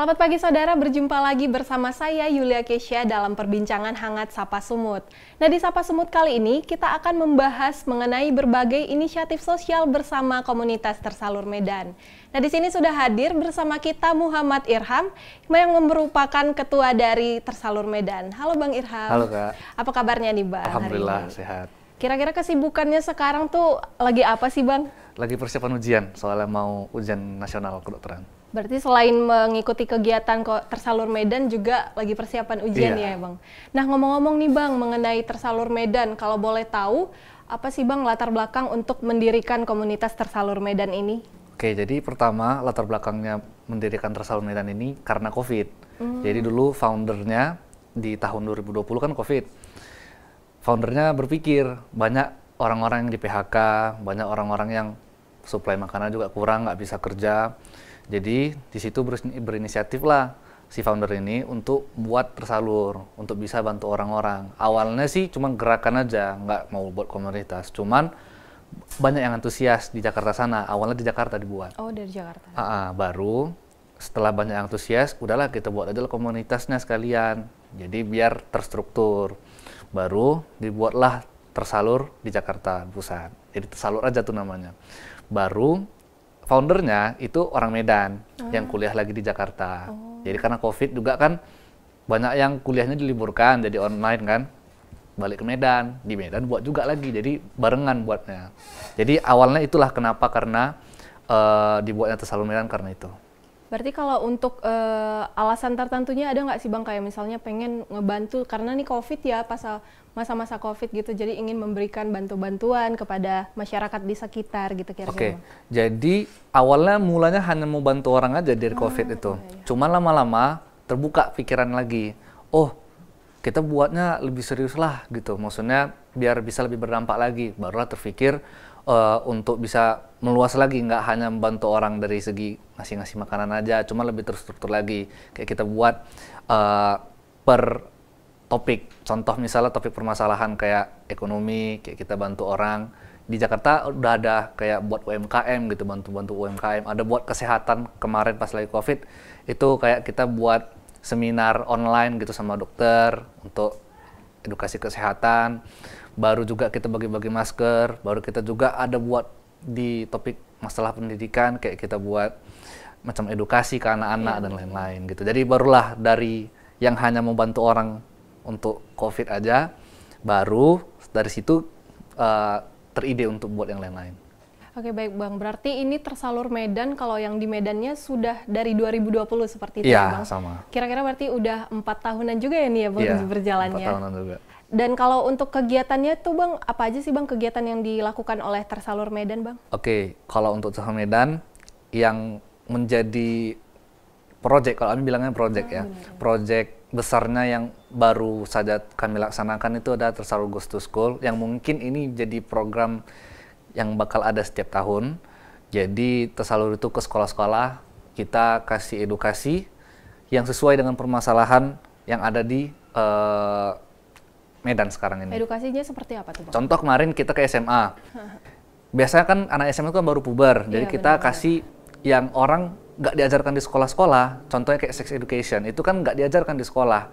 Selamat pagi saudara, berjumpa lagi bersama saya Yulia Kesia dalam perbincangan hangat Sapa Sumut. Nah di Sapa Sumut kali ini kita akan membahas mengenai berbagai inisiatif sosial bersama komunitas tersalur Medan. Nah di sini sudah hadir bersama kita Muhammad Irham yang merupakan ketua dari tersalur Medan. Halo Bang Irham. Halo Kak. Apa kabarnya nih Bang? Alhamdulillah sehat. Kira-kira kesibukannya sekarang tuh lagi apa sih Bang? Lagi persiapan ujian, soalnya mau ujian nasional kedokteran. Berarti selain mengikuti kegiatan Tersalur Medan juga lagi persiapan ujian iya. ya Bang. Nah ngomong-ngomong nih Bang mengenai Tersalur Medan, kalau boleh tahu apa sih Bang latar belakang untuk mendirikan komunitas Tersalur Medan ini? Oke, jadi pertama latar belakangnya mendirikan Tersalur Medan ini karena COVID. Hmm. Jadi dulu foundernya di tahun 2020 kan COVID. Foundernya berpikir banyak orang-orang yang di PHK, banyak orang-orang yang suplai makanan juga kurang, nggak bisa kerja jadi di situ berinisiatif lah si founder ini untuk buat tersalur, untuk bisa bantu orang-orang. Awalnya sih cuma gerakan aja, nggak mau buat komunitas. Cuman banyak yang antusias di Jakarta sana. Awalnya di Jakarta dibuat. Oh, dari Jakarta. baru setelah banyak yang antusias, udahlah kita buat aja komunitasnya sekalian. Jadi biar terstruktur. Baru dibuatlah tersalur di Jakarta pusat. Jadi tersalur aja tuh namanya. Baru foundernya itu orang Medan ah. yang kuliah lagi di Jakarta. Oh. Jadi karena Covid juga kan banyak yang kuliahnya diliburkan jadi online kan. Balik ke Medan, di Medan buat juga lagi. Jadi barengan buatnya. Jadi awalnya itulah kenapa karena uh, dibuatnya tersalur Medan karena itu. Berarti kalau untuk uh, alasan tertentunya ada nggak sih Bang kayak misalnya pengen ngebantu karena nih Covid ya pasal masa-masa COVID gitu, jadi ingin memberikan bantu-bantuan kepada masyarakat di sekitar gitu kira-kira. Oke, okay. jadi awalnya mulanya hanya mau bantu orang aja dari COVID ah, COVID itu, iya. iya. cuma lama-lama terbuka pikiran lagi, oh kita buatnya lebih serius lah gitu, maksudnya biar bisa lebih berdampak lagi, barulah terpikir uh, untuk bisa meluas lagi, nggak hanya membantu orang dari segi ngasih-ngasih makanan aja, cuma lebih terstruktur lagi, kayak kita buat uh, per topik. Contoh misalnya topik permasalahan kayak ekonomi, kayak kita bantu orang. Di Jakarta udah ada kayak buat UMKM gitu, bantu-bantu UMKM. Ada buat kesehatan kemarin pas lagi COVID, itu kayak kita buat seminar online gitu sama dokter untuk edukasi kesehatan. Baru juga kita bagi-bagi masker, baru kita juga ada buat di topik masalah pendidikan kayak kita buat macam edukasi ke anak-anak yeah. dan lain-lain gitu. Jadi barulah dari yang hanya membantu orang untuk COVID aja, baru dari situ uh, eh, teride untuk buat yang lain-lain. Oke baik Bang, berarti ini tersalur Medan kalau yang di Medannya sudah dari 2020 seperti itu ya, ya Bang? sama. Kira-kira berarti udah empat tahunan juga ya nih ya Bang ya, berjalannya? 4 tahunan juga. Dan kalau untuk kegiatannya tuh Bang, apa aja sih Bang kegiatan yang dilakukan oleh tersalur Medan Bang? Oke, kalau untuk tersalur Medan yang menjadi proyek kalau kami bilangnya project ah, ya, benar besarnya yang baru saja kami laksanakan itu ada Tersaru Goes to School yang mungkin ini jadi program yang bakal ada setiap tahun. Jadi tersalur itu ke sekolah-sekolah kita kasih edukasi yang sesuai dengan permasalahan yang ada di uh, Medan sekarang ini. Edukasinya seperti apa tuh? Bang? Contoh kemarin kita ke SMA. Biasanya kan anak SMA itu kan baru puber, iya, jadi kita bener -bener. kasih yang orang nggak diajarkan di sekolah-sekolah, contohnya kayak sex education, itu kan nggak diajarkan di sekolah.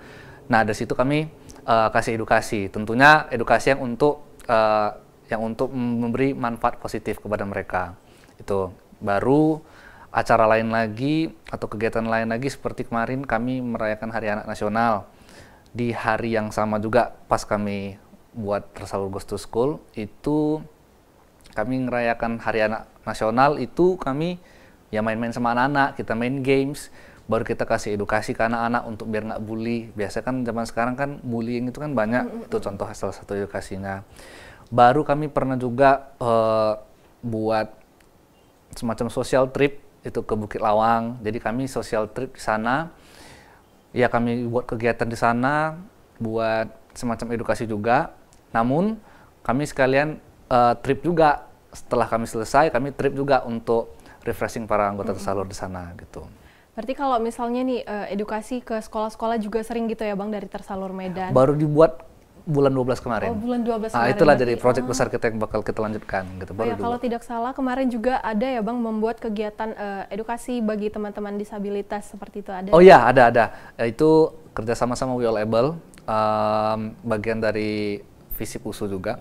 Nah, dari situ kami uh, kasih edukasi, tentunya edukasi yang untuk uh, yang untuk memberi manfaat positif kepada mereka. Itu baru acara lain lagi atau kegiatan lain lagi seperti kemarin kami merayakan Hari Anak Nasional di hari yang sama juga pas kami buat tersalur Ghost to School itu kami merayakan Hari Anak Nasional itu kami ya main-main sama anak-anak kita main games baru kita kasih edukasi ke anak-anak untuk biar nggak bully biasa kan zaman sekarang kan bullying itu kan banyak itu contoh salah satu edukasinya baru kami pernah juga uh, buat semacam social trip itu ke Bukit Lawang jadi kami social trip di sana ya kami buat kegiatan di sana buat semacam edukasi juga namun kami sekalian uh, trip juga setelah kami selesai kami trip juga untuk refreshing para anggota tersalur di sana gitu. Berarti kalau misalnya nih eh, edukasi ke sekolah-sekolah juga sering gitu ya Bang dari Tersalur Medan. Baru dibuat bulan 12 kemarin. Oh, bulan 12 ah, kemarin. Nah, itulah jadi ya. proyek ah. besar kita yang bakal kita lanjutkan gitu oh baru oh, ya, Kalau tidak salah kemarin juga ada ya Bang membuat kegiatan uh, edukasi bagi teman-teman disabilitas seperti itu ada. Oh iya, ada ada. Itu kerja sama-sama We All Able um, bagian dari visi PUSU juga.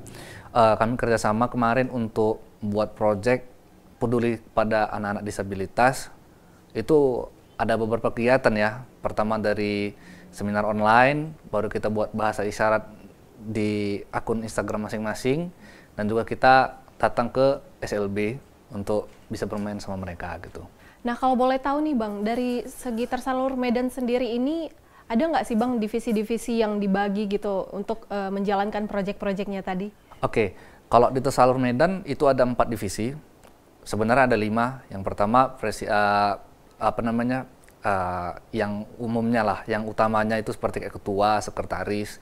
Uh, kami kerjasama kemarin untuk buat proyek peduli pada anak-anak disabilitas itu ada beberapa kegiatan ya. Pertama dari seminar online, baru kita buat bahasa isyarat di akun Instagram masing-masing dan juga kita datang ke SLB untuk bisa bermain sama mereka gitu. Nah kalau boleh tahu nih Bang, dari segi tersalur Medan sendiri ini ada nggak sih Bang divisi-divisi yang dibagi gitu untuk uh, menjalankan proyek-proyeknya tadi? Oke, okay. kalau di tersalur Medan itu ada empat divisi sebenarnya ada lima. Yang pertama presi, uh, eh, apa namanya uh, yang umumnya lah, yang utamanya itu seperti kayak ketua, sekretaris,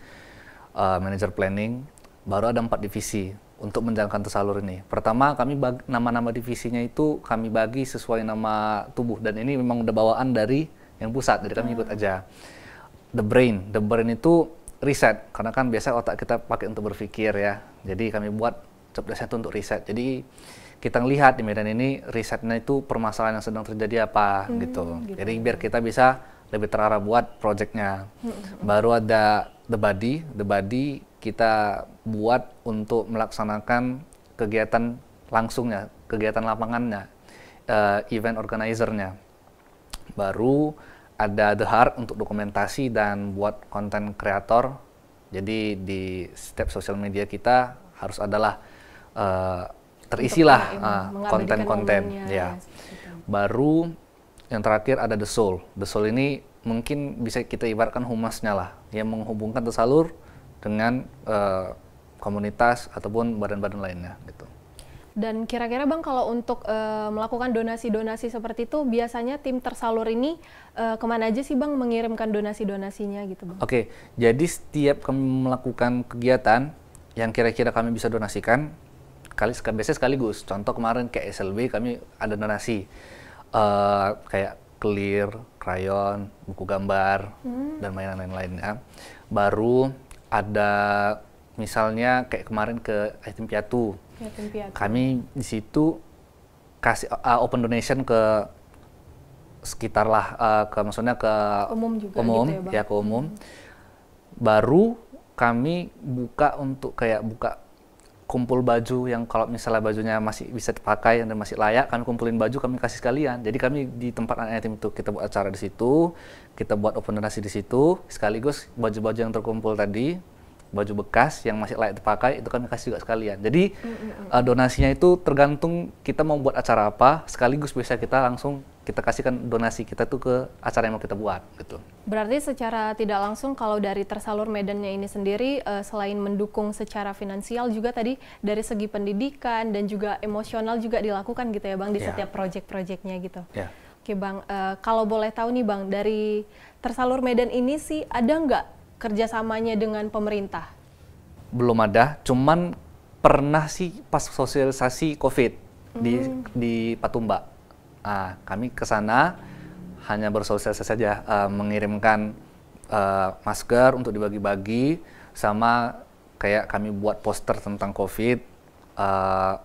uh, eh, manajer planning. Baru ada empat divisi untuk menjalankan tersalur ini. Pertama kami nama-nama divisinya itu kami bagi sesuai nama tubuh dan ini memang udah bawaan dari yang pusat, jadi kami hmm. ikut aja. The brain, the brain itu riset karena kan biasa otak kita pakai untuk berpikir ya. Jadi kami buat cerdasnya itu untuk riset. Jadi kita lihat di Medan ini risetnya itu permasalahan yang sedang terjadi apa hmm, gitu. gitu. Jadi biar kita bisa lebih terarah buat proyeknya. Hmm. Baru ada the body, the body kita buat untuk melaksanakan kegiatan langsungnya, kegiatan lapangannya, uh, event organizernya. Baru ada the heart untuk dokumentasi dan buat konten kreator. Jadi di setiap sosial media kita harus adalah uh, terisilah lah konten-konten ya. ya baru yang terakhir ada the soul the soul ini mungkin bisa kita ibaratkan humasnya lah yang menghubungkan tersalur dengan uh, komunitas ataupun badan-badan lainnya gitu dan kira-kira bang kalau untuk e, melakukan donasi-donasi seperti itu biasanya tim tersalur ini e, kemana aja sih bang mengirimkan donasi-donasinya gitu bang? Oke, jadi setiap kami melakukan kegiatan yang kira-kira kami bisa donasikan, kali biasanya sekaligus contoh kemarin kayak SLB kami ada donasi uh, kayak clear crayon buku gambar hmm. dan mainan lain-lainnya baru ada misalnya kayak kemarin ke item piatu, kami di situ kasih uh, open donation ke sekitar uh, eh, ke maksudnya ke umum juga gitu umum gitu ya, ya ke umum hmm. baru kami buka untuk kayak buka kumpul baju yang kalau misalnya bajunya masih bisa dipakai dan masih layak kami kumpulin baju kami kasih sekalian jadi kami di tempat anak yatim itu kita buat acara di situ kita buat open donasi di situ sekaligus baju-baju yang terkumpul tadi baju bekas yang masih layak dipakai itu kami kasih juga sekalian. Jadi mm -hmm. uh, donasinya itu tergantung kita mau buat acara apa, sekaligus bisa kita langsung kita kasihkan donasi kita tuh ke acara yang mau kita buat gitu. Berarti secara tidak langsung kalau dari tersalur medannya ini sendiri uh, selain mendukung secara finansial juga tadi dari segi pendidikan dan juga emosional juga dilakukan gitu ya Bang di yeah. setiap project-projectnya, gitu. Yeah. Oke Bang, uh, kalau boleh tahu nih Bang dari tersalur medan ini sih ada nggak kerjasamanya dengan pemerintah? Belum ada, cuman pernah sih pas sosialisasi COVID hmm. di di Patumba Ah, kami ke sana hanya bersosialisasi saja, uh, mengirimkan uh, masker untuk dibagi-bagi, sama kayak kami buat poster tentang COVID uh,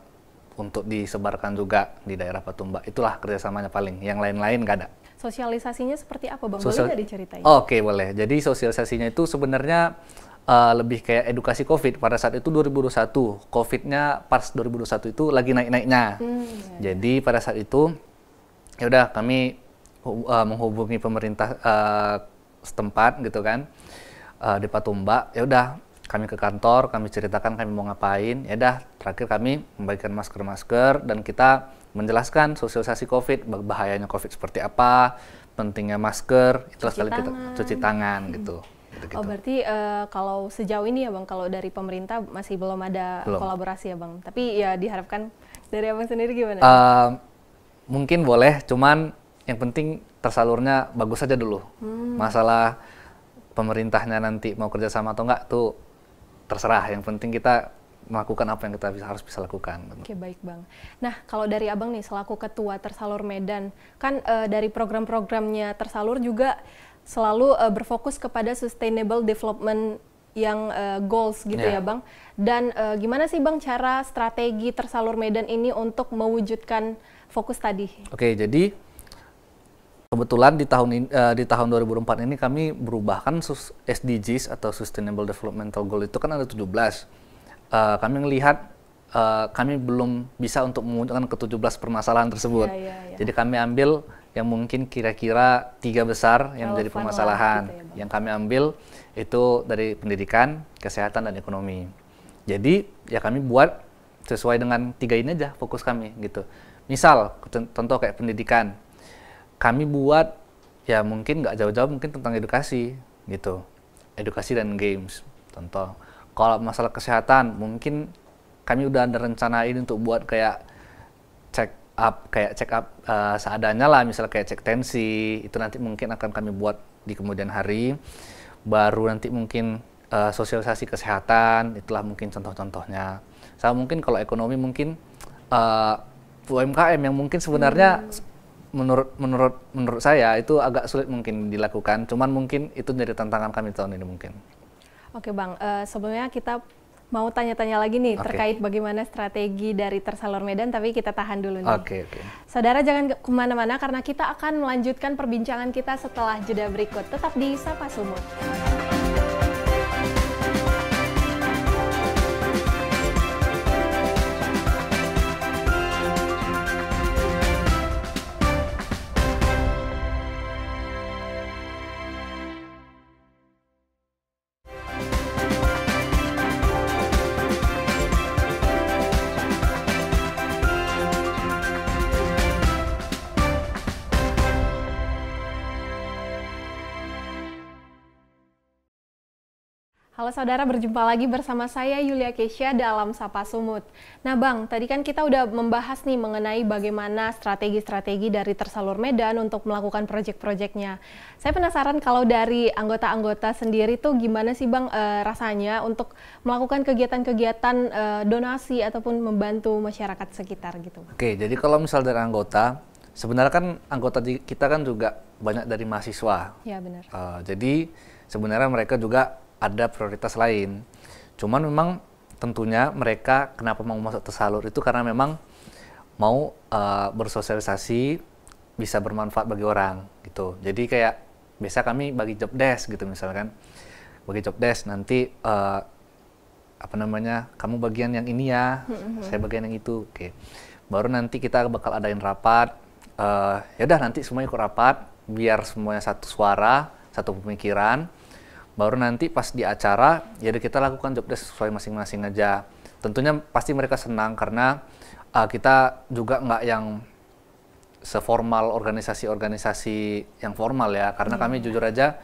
untuk disebarkan juga di daerah Patumba. Itulah kerjasamanya paling. Yang lain-lain nggak ada. Sosialisasinya seperti apa, Bang? Sosial... Boleh nggak diceritain? Oke, okay, boleh. Jadi sosialisasinya itu sebenarnya uh, lebih kayak edukasi COVID. Pada saat itu 2021, COVID-nya pas 2021 itu lagi naik-naiknya. Hmm, ya. Jadi pada saat itu ya udah kami uh, menghubungi pemerintah uh, setempat gitu kan uh, di Patumba ya udah kami ke kantor kami ceritakan kami mau ngapain ya udah terakhir kami membagikan masker masker dan kita menjelaskan sosialisasi covid bahayanya covid seperti apa pentingnya masker itu sekali kita cuci tangan gitu. hmm. gitu Gitu. Oh berarti uh, kalau sejauh ini ya bang, kalau dari pemerintah masih belum ada belum. kolaborasi ya bang. Tapi ya diharapkan dari abang sendiri gimana? Uh, mungkin boleh, cuman yang penting tersalurnya bagus saja dulu. Hmm. Masalah pemerintahnya nanti mau kerja sama atau enggak tuh terserah. Yang penting kita melakukan apa yang kita bisa, harus bisa lakukan. Oke okay, baik bang. Nah kalau dari abang nih selaku ketua Tersalur Medan, kan e, dari program-programnya Tersalur juga selalu e, berfokus kepada sustainable development yang e, goals gitu yeah. ya bang. Dan e, gimana sih bang cara strategi Tersalur Medan ini untuk mewujudkan fokus tadi? Oke, jadi kebetulan di tahun ini, uh, di tahun 2004 ini kami berubah kan SDGs atau Sustainable Developmental Goal itu kan ada 17. Uh, eh, kami melihat uh, eh, kami belum bisa untuk mewujudkan ke-17 permasalahan tersebut. Yeah, yeah, yeah. Jadi kami ambil yang mungkin kira-kira tiga besar yang Relevan menjadi permasalahan. Gitu ya, yang kami ambil itu dari pendidikan, kesehatan, dan ekonomi. Jadi ya kami buat sesuai dengan tiga ini aja fokus kami gitu misal contoh kayak pendidikan kami buat ya mungkin nggak jauh-jauh mungkin tentang edukasi gitu edukasi dan games contoh kalau masalah kesehatan mungkin kami udah ada rencana ini untuk buat kayak check up kayak check up uh, seadanya lah misal kayak cek tensi itu nanti mungkin akan kami buat di kemudian hari baru nanti mungkin uh, sosialisasi kesehatan itulah mungkin contoh-contohnya sama mungkin kalau ekonomi mungkin uh, UMKM yang mungkin sebenarnya hmm. menurut menurut menurut saya itu agak sulit mungkin dilakukan. Cuman mungkin itu jadi tantangan kami tahun ini mungkin. Oke bang, uh, sebelumnya kita mau tanya-tanya lagi nih okay. terkait bagaimana strategi dari Tersalur Medan, tapi kita tahan dulu nih. Oke, oke. Saudara jangan kemana-mana karena kita akan melanjutkan perbincangan kita setelah jeda berikut. Tetap di Sapa Sumut. saudara berjumpa lagi bersama saya Yulia Kesia dalam Sapa Sumut. Nah Bang, tadi kan kita udah membahas nih mengenai bagaimana strategi-strategi dari Tersalur Medan untuk melakukan proyek-proyeknya. Saya penasaran kalau dari anggota-anggota sendiri tuh gimana sih Bang e, rasanya untuk melakukan kegiatan-kegiatan e, donasi ataupun membantu masyarakat sekitar gitu. Oke, jadi kalau misal dari anggota, sebenarnya kan anggota kita kan juga banyak dari mahasiswa. Ya benar. E, jadi sebenarnya mereka juga ada prioritas lain. Cuman memang tentunya mereka kenapa mau masuk tersalur itu karena memang mau uh, bersosialisasi bisa bermanfaat bagi orang gitu. Jadi kayak biasa kami bagi job desk gitu misalkan. Bagi job desk nanti uh, apa namanya? kamu bagian yang ini ya, mm-hmm. saya bagian yang itu. Oke. Baru nanti kita bakal adain rapat. Uh, ya udah nanti semuanya ikut rapat biar semuanya satu suara, satu pemikiran baru nanti pas di acara jadi ya kita lakukan job desk sesuai masing-masing aja tentunya pasti mereka senang karena uh, kita juga nggak yang seformal organisasi-organisasi yang formal ya karena hmm. kami jujur aja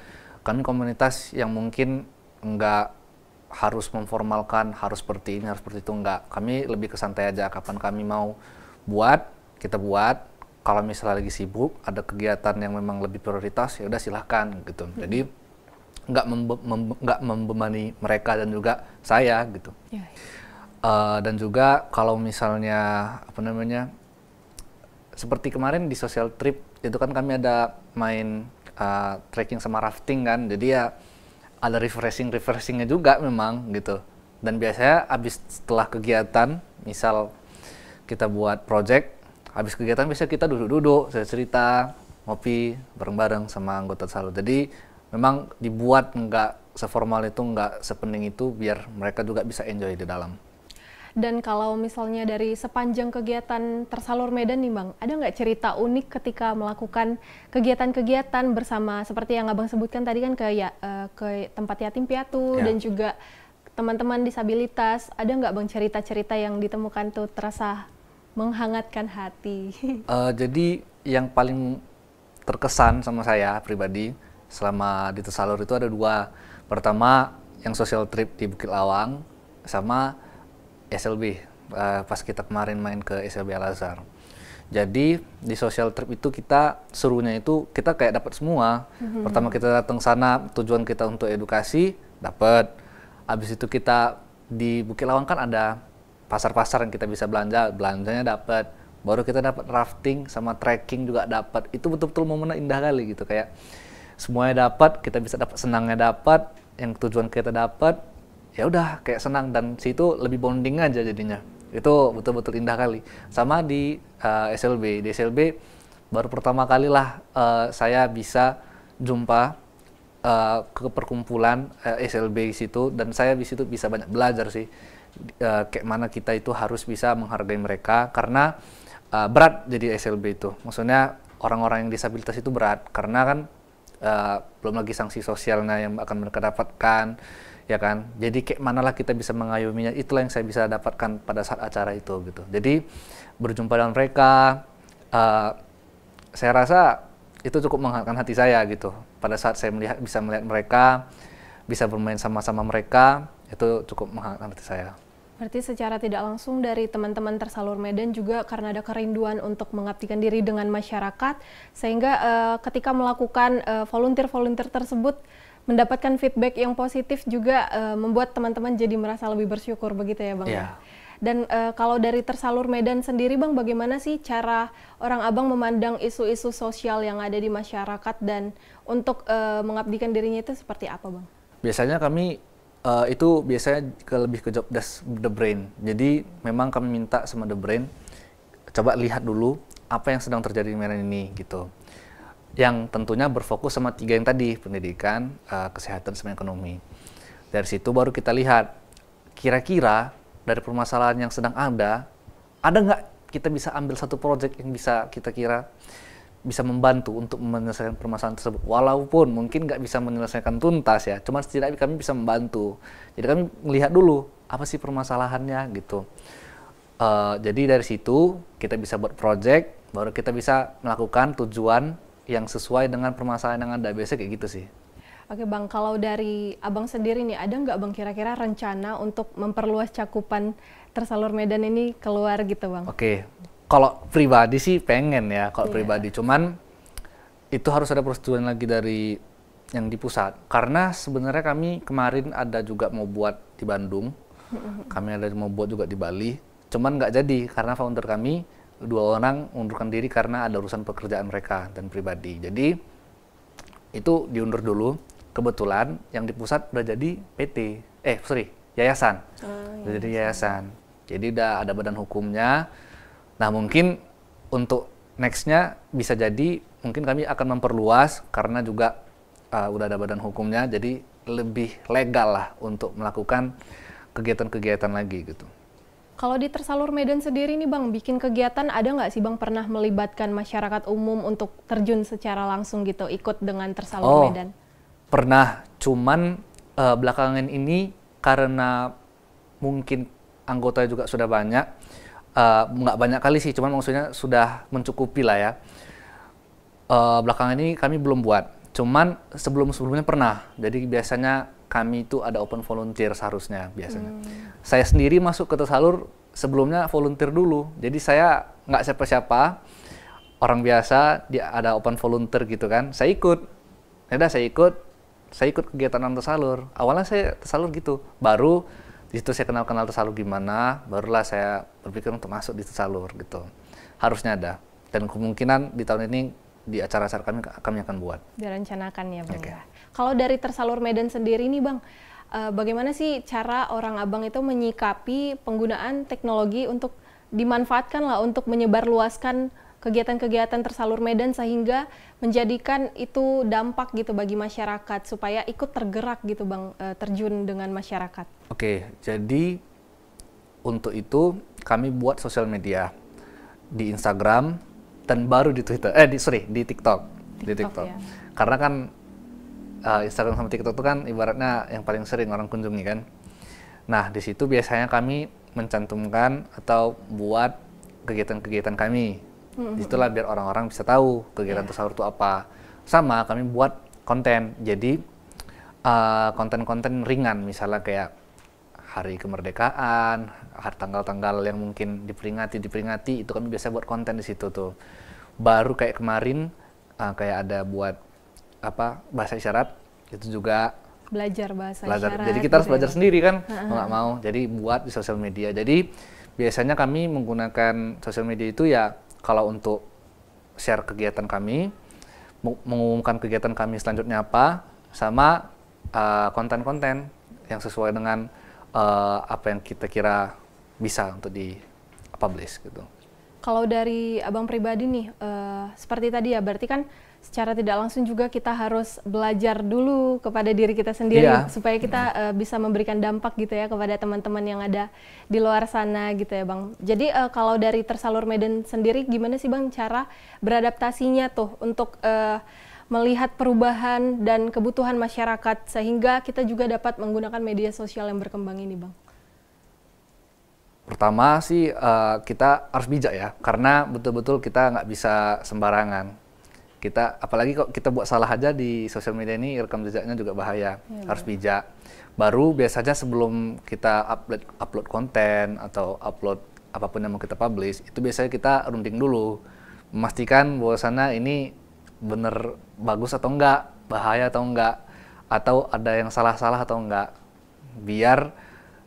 kami komunitas yang mungkin nggak harus memformalkan harus seperti ini harus seperti itu nggak kami lebih ke santai aja kapan kami mau buat kita buat kalau misalnya lagi sibuk ada kegiatan yang memang lebih prioritas ya udah silahkan gitu hmm. jadi nggak membe mem membebani mereka dan juga saya gitu ya. uh, dan juga kalau misalnya apa namanya seperti kemarin di social trip itu kan kami ada main uh, trekking sama rafting kan jadi ya ada refreshing refreshingnya juga memang gitu dan biasanya habis setelah kegiatan misal kita buat project habis kegiatan biasanya kita duduk-duduk cerita ngopi bareng-bareng sama anggota salut jadi memang dibuat nggak seformal itu nggak sepening itu biar mereka juga bisa enjoy di dalam dan kalau misalnya dari sepanjang kegiatan tersalur Medan nih Bang, ada nggak cerita unik ketika melakukan kegiatan-kegiatan bersama seperti yang Abang sebutkan tadi kan ke ya, eh, ke tempat yatim piatu ya. dan juga teman-teman disabilitas, ada nggak Bang cerita-cerita yang ditemukan tuh terasa menghangatkan hati? Uh, jadi yang paling terkesan sama saya pribadi selama di Tesalur itu ada dua. Pertama yang social trip di Bukit Lawang sama SLB uh, eh, pas kita kemarin main ke SLB Al Azhar. Jadi di social trip itu kita serunya itu kita kayak dapat semua. Mm-hmm. Pertama kita datang sana tujuan kita untuk edukasi dapat. abis itu kita di Bukit Lawang kan ada pasar-pasar yang kita bisa belanja, belanjanya dapat. Baru kita dapat rafting sama trekking juga dapat. Itu betul-betul momen indah kali gitu kayak semuanya dapat kita bisa dapat senangnya dapat yang tujuan kita dapat ya udah kayak senang dan situ lebih bonding aja jadinya itu betul-betul indah kali sama di uh, eh, SLB di SLB baru pertama kali lah uh, saya bisa jumpa uh, ke perkumpulan uh, SLB situ dan saya di situ bisa banyak belajar sih uh, kayak mana kita itu harus bisa menghargai mereka karena uh, berat jadi SLB itu maksudnya orang-orang yang disabilitas itu berat karena kan Eh, belum lagi sanksi sosialnya yang akan mereka dapatkan ya kan jadi kayak manalah kita bisa mengayominya itulah yang saya bisa dapatkan pada saat acara itu gitu jadi berjumpa dengan mereka uh, saya rasa itu cukup menghangatkan hati saya gitu pada saat saya melihat bisa melihat mereka bisa bermain sama-sama mereka itu cukup menghangatkan hati saya Berarti secara tidak langsung dari teman-teman tersalur Medan juga karena ada kerinduan untuk mengabdikan diri dengan masyarakat sehingga uh, ketika melakukan eh, volunteer-volunteer tersebut mendapatkan feedback yang positif juga uh, membuat teman-teman jadi merasa lebih bersyukur begitu ya Bang. Yeah. Iya. Dan e, kalau dari tersalur Medan sendiri, Bang, bagaimana sih cara orang Abang memandang isu-isu sosial yang ada di masyarakat dan untuk e, mengabdikan dirinya itu seperti apa, Bang? Biasanya kami uh, itu biasanya ke lebih ke job desk the brain. Jadi memang kami minta sama the brain coba lihat dulu apa yang sedang terjadi di Medan ini gitu. Yang tentunya berfokus sama tiga yang tadi, pendidikan, uh, kesehatan sama ekonomi. Dari situ baru kita lihat kira-kira dari permasalahan yang sedang ada, ada nggak kita bisa ambil satu project yang bisa kita kira bisa membantu untuk menyelesaikan permasalahan tersebut. Walaupun mungkin nggak bisa menyelesaikan tuntas ya, cuman setidaknya kami bisa membantu. Jadi kami melihat dulu apa sih permasalahannya gitu. Uh, jadi dari situ kita bisa buat project, baru kita bisa melakukan tujuan yang sesuai dengan permasalahan yang ada biasanya kayak gitu sih. Oke bang, kalau dari abang sendiri nih, ada nggak bang kira-kira rencana untuk memperluas cakupan tersalur Medan ini keluar gitu bang? Oke, kalau pribadi sih pengen ya kalau yeah. pribadi cuman itu harus ada persetujuan lagi dari yang di pusat karena sebenarnya kami kemarin ada juga mau buat di Bandung kami ada mau buat juga di Bali cuman nggak jadi karena founder kami dua orang undurkan diri karena ada urusan pekerjaan mereka dan pribadi jadi itu diundur dulu kebetulan yang di pusat udah jadi PT eh sorry yayasan oh, udah jadi yayasan jadi udah ada badan hukumnya Nah mungkin untuk nextnya bisa jadi mungkin kami akan memperluas karena juga uh, udah ada badan hukumnya, jadi lebih legal lah untuk melakukan kegiatan-kegiatan lagi gitu. Kalau di Tersalur Medan sendiri nih Bang, bikin kegiatan ada nggak sih Bang pernah melibatkan masyarakat umum untuk terjun secara langsung gitu, ikut dengan Tersalur oh, Medan? Pernah, cuman uh, belakangan ini karena mungkin anggotanya juga sudah banyak, Eh, nggak uh, banyak kali sih, cuman maksudnya sudah mencukupi lah ya. Uh, belakangan ini kami belum buat, cuman sebelum-sebelumnya pernah. Jadi biasanya kami itu ada open volunteer seharusnya biasanya. Hmm. Saya sendiri masuk ke tersalur sebelumnya volunteer dulu, jadi saya nggak siapa-siapa, orang biasa dia ada open volunteer gitu kan, saya ikut. Ya udah saya ikut, saya ikut kegiatan tersalur. Awalnya saya tersalur gitu, baru di situ saya kenal-kenal tersalur gimana, barulah saya berpikir untuk masuk di tersalur gitu. Harusnya ada. Dan kemungkinan di tahun ini di acara-acara kami kami akan buat. Direncanakan ya Bang okay. Ya. Kalau dari tersalur Medan sendiri nih Bang, eh, bagaimana sih cara orang abang itu menyikapi penggunaan teknologi untuk dimanfaatkan lah untuk menyebarluaskan kegiatan-kegiatan tersalur Medan sehingga menjadikan itu dampak gitu bagi masyarakat supaya ikut tergerak gitu Bang eh, terjun dengan masyarakat. Oke, jadi untuk itu kami buat sosial media di Instagram dan baru di Twitter eh di sorry di TikTok, TikTok di TikTok. Ya. Karena kan uh, Instagram sama TikTok itu kan ibaratnya yang paling sering orang kunjungi kan. Nah, di situ biasanya kami mencantumkan atau buat kegiatan-kegiatan kami Hmm. Itulah biar orang-orang bisa tahu kegiatan yeah. tersahur itu apa. Sama kami buat konten. Jadi uh, konten-konten ringan misalnya kayak hari kemerdekaan, hari tanggal-tanggal yang mungkin diperingati diperingati itu kami biasa buat konten di situ tuh. Baru kayak kemarin uh, kayak ada buat apa bahasa isyarat itu juga belajar bahasa belajar. isyarat. Jadi kita harus gitu ya. belajar ya. sendiri kan, uh-huh. nggak mau. Jadi buat di sosial media. Jadi biasanya kami menggunakan sosial media itu ya kalau untuk share kegiatan kami, mengumumkan kegiatan kami selanjutnya apa, sama eh, konten-konten uh, yang sesuai dengan uh, apa yang kita kira bisa untuk di publish gitu. Kalau dari abang pribadi nih, uh, seperti tadi ya, berarti kan secara tidak langsung juga kita harus belajar dulu kepada diri kita sendiri yeah. supaya kita uh, bisa memberikan dampak gitu ya kepada teman-teman yang ada di luar sana gitu ya Bang. Jadi uh, kalau dari Tersalur Medan sendiri gimana sih Bang cara beradaptasinya tuh untuk uh, melihat perubahan dan kebutuhan masyarakat sehingga kita juga dapat menggunakan media sosial yang berkembang ini Bang. Pertama sih uh, kita harus bijak ya karena betul-betul kita nggak bisa sembarangan kita apalagi kok kita buat salah aja di sosial media ini rekam jejaknya juga bahaya iya, harus bijak baru biasanya sebelum kita upload upload konten atau upload apapun yang mau kita publish itu biasanya kita runding dulu memastikan bahwa sana ini bener bagus atau enggak bahaya atau enggak atau ada yang salah-salah atau enggak biar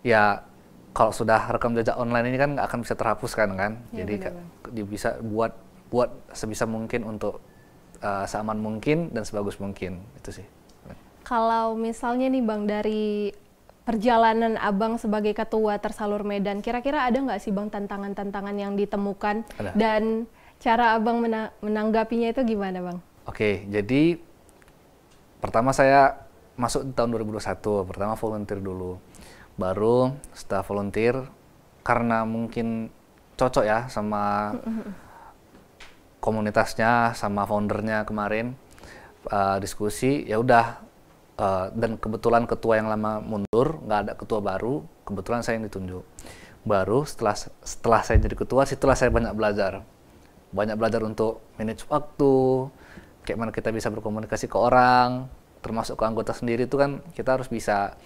ya kalau sudah rekam jejak online ini kan nggak akan bisa terhapuskan kan ya, jadi bisa buat buat sebisa mungkin untuk uh, seaman mungkin dan sebagus mungkin itu sih. Kalau misalnya nih Bang dari perjalanan Abang sebagai ketua tersalur Medan, kira-kira ada nggak sih Bang tantangan-tantangan yang ditemukan ada. dan cara Abang mena menanggapinya itu gimana Bang? Oke, jadi pertama saya masuk di tahun 2021, pertama volunteer dulu. Baru setelah volunteer karena mungkin cocok ya sama komunitasnya sama foundernya kemarin uh, diskusi ya udah uh, dan kebetulan ketua yang lama mundur nggak ada ketua baru kebetulan saya yang ditunjuk baru setelah setelah saya jadi ketua setelah saya banyak belajar banyak belajar untuk manage waktu kayak mana kita bisa berkomunikasi ke orang termasuk ke anggota sendiri itu kan kita harus bisa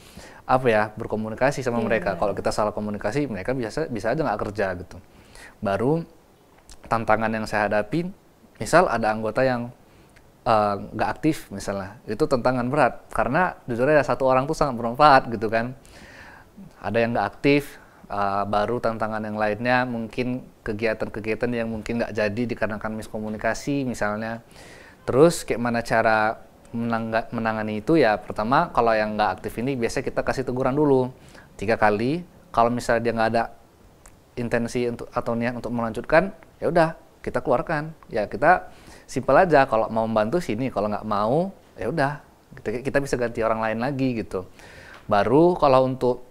apa ya berkomunikasi sama yeah. mereka kalau kita salah komunikasi mereka bisa bisa aja nggak kerja gitu baru tantangan yang saya hadapi, misal ada anggota yang eh, nggak uh, aktif misalnya, itu tantangan berat karena jujur ada satu orang tuh sangat bermanfaat gitu kan. Ada yang nggak aktif, uh, baru tantangan yang lainnya mungkin kegiatan-kegiatan yang mungkin nggak jadi dikarenakan miskomunikasi misalnya. Terus kayak mana cara menangga, menangani itu ya pertama kalau yang nggak aktif ini biasanya kita kasih teguran dulu tiga kali. Kalau misalnya dia nggak ada intensi untuk atau niat untuk melanjutkan ya udah kita keluarkan ya kita simpel aja kalau mau membantu sini kalau nggak mau ya udah kita, kita bisa ganti orang lain lagi gitu baru kalau untuk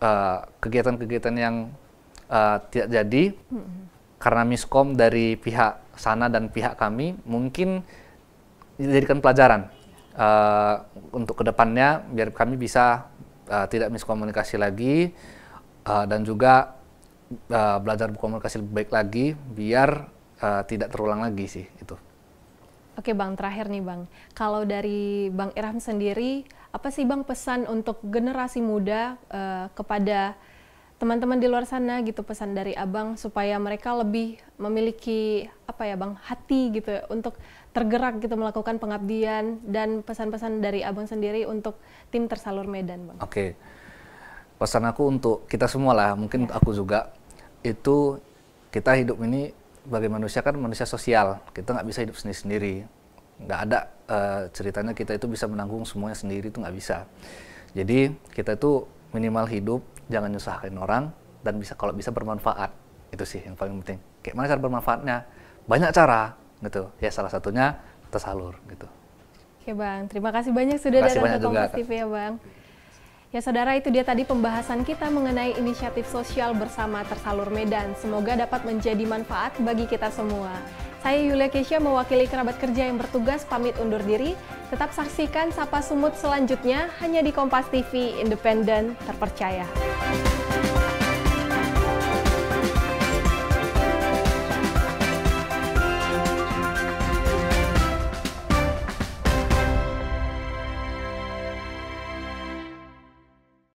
eh, kegiatan-kegiatan uh, yang uh, tidak jadi hmm karena miskom dari pihak sana dan pihak kami mungkin dijadikan pelajaran uh, untuk kedepannya biar kami bisa uh, tidak miskomunikasi lagi uh, dan juga uh, belajar berkomunikasi lebih baik lagi biar uh, tidak terulang lagi sih itu. Oke Bang, terakhir nih Bang. Kalau dari Bang Irham sendiri, apa sih Bang pesan untuk generasi muda uh, kepada teman-teman di luar sana gitu pesan dari Abang supaya mereka lebih memiliki apa ya Bang, hati gitu ya, untuk tergerak gitu melakukan pengabdian dan pesan-pesan dari Abang sendiri untuk tim tersalur Medan, Bang. Oke. Pesan aku untuk kita semua lah, mungkin ya. aku juga itu kita hidup ini sebagai manusia kan manusia sosial kita nggak bisa hidup sendiri sendiri nggak ada uh, ceritanya kita itu bisa menanggung semuanya sendiri itu nggak bisa jadi kita itu minimal hidup jangan nyusahin orang dan bisa kalau bisa bermanfaat itu sih yang paling penting kayak mana cara bermanfaatnya banyak cara gitu ya salah satunya tersalur gitu oke bang terima kasih banyak sudah datang ke Kompas TV ya bang Ya saudara itu dia tadi pembahasan kita mengenai inisiatif sosial bersama Tersalur Medan. Semoga dapat menjadi manfaat bagi kita semua. Saya Yulia Kesia mewakili kerabat kerja yang bertugas pamit undur diri. Tetap saksikan Sapa Sumut selanjutnya hanya di Kompas TV, independen, terpercaya.